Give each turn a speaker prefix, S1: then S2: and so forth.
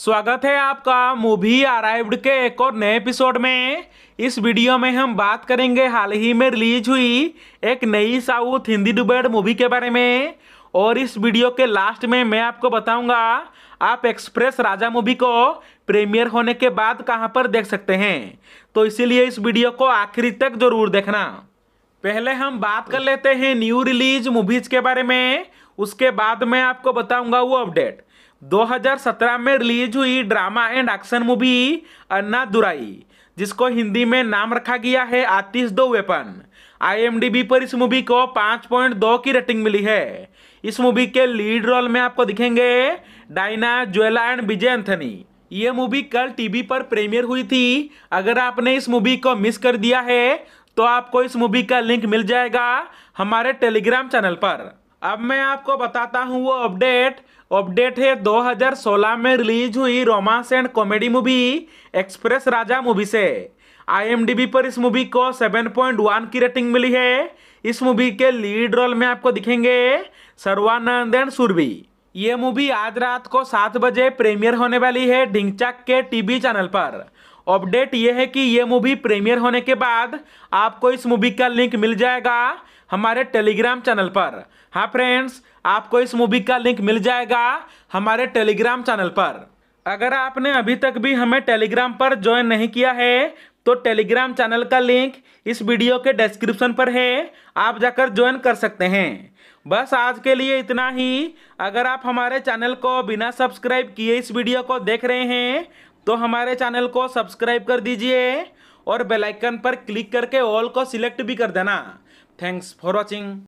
S1: स्वागत है आपका मूवी अराइव्ड के एक और नए एपिसोड में इस वीडियो में हम बात करेंगे हाल ही में रिलीज हुई एक नई साउथ हिंदी डुबेड मूवी के बारे में और इस वीडियो के लास्ट में मैं आपको बताऊंगा आप एक्सप्रेस राजा मूवी को प्रीमियर होने के बाद कहां पर देख सकते हैं तो इसीलिए इस वीडियो को आखिरी तक जरूर देखना पहले हम बात कर लेते हैं न्यू रिलीज मूवीज के बारे में उसके बाद मैं आपको बताऊंगा वो अपडेट 2017 में रिलीज हुई drama and action movie Annadurai जिसको हिंदी में नाम रखा गया है आतिश दो वेपन आईएमडीबी पर इस मूवी को 5.2 की रेटिंग मिली है इस मूवी के लीड रोल में आपको दिखेंगे डायना ज्वेला एंड विजय एंथनी ये मूवी कल टीवी पर प्रीमियर हुई थी अगर आपने इस मूवी को मिस कर दिया है तो आपको इस मूवी का लिंक मिल जाएगा हमारे टेलीग्राम चैनल पर अब मैं आपको बताता हूँ वो अपडेट अपडेट है 2016 में रिलीज हुई romance and comedy movie express Raja movie से आई पर इस मूवी को 7.1 की रेटिंग मिली है इस मूवी के लीड रोल में आपको दिखेंगे सर्वानंद एंड सुरभि ये मूवी आज रात को सात बजे प्रीमियर होने वाली है ढिंगचक के टीवी चैनल पर अपडेट ये है कि ये मूवी प्रीमियर होने के बाद आपको इस मूवी का लिंक मिल जाएगा हमारे टेलीग्राम चैनल पर हाँ फ्रेंड्स आपको इस मूवी का लिंक मिल जाएगा हमारे टेलीग्राम चैनल पर अगर आपने अभी तक भी हमें टेलीग्राम पर ज्वाइन नहीं किया है तो टेलीग्राम चैनल का लिंक इस वीडियो के डिस्क्रिप्शन पर है आप जाकर ज्वाइन कर सकते हैं बस आज के लिए इतना ही अगर आप हमारे चैनल को बिना सब्सक्राइब किए इस वीडियो को देख रहे हैं तो हमारे चैनल को सब्सक्राइब कर दीजिए और बेलाइकन पर क्लिक करके ऑल को सिलेक्ट भी कर देना थैंक्स फॉर वॉचिंग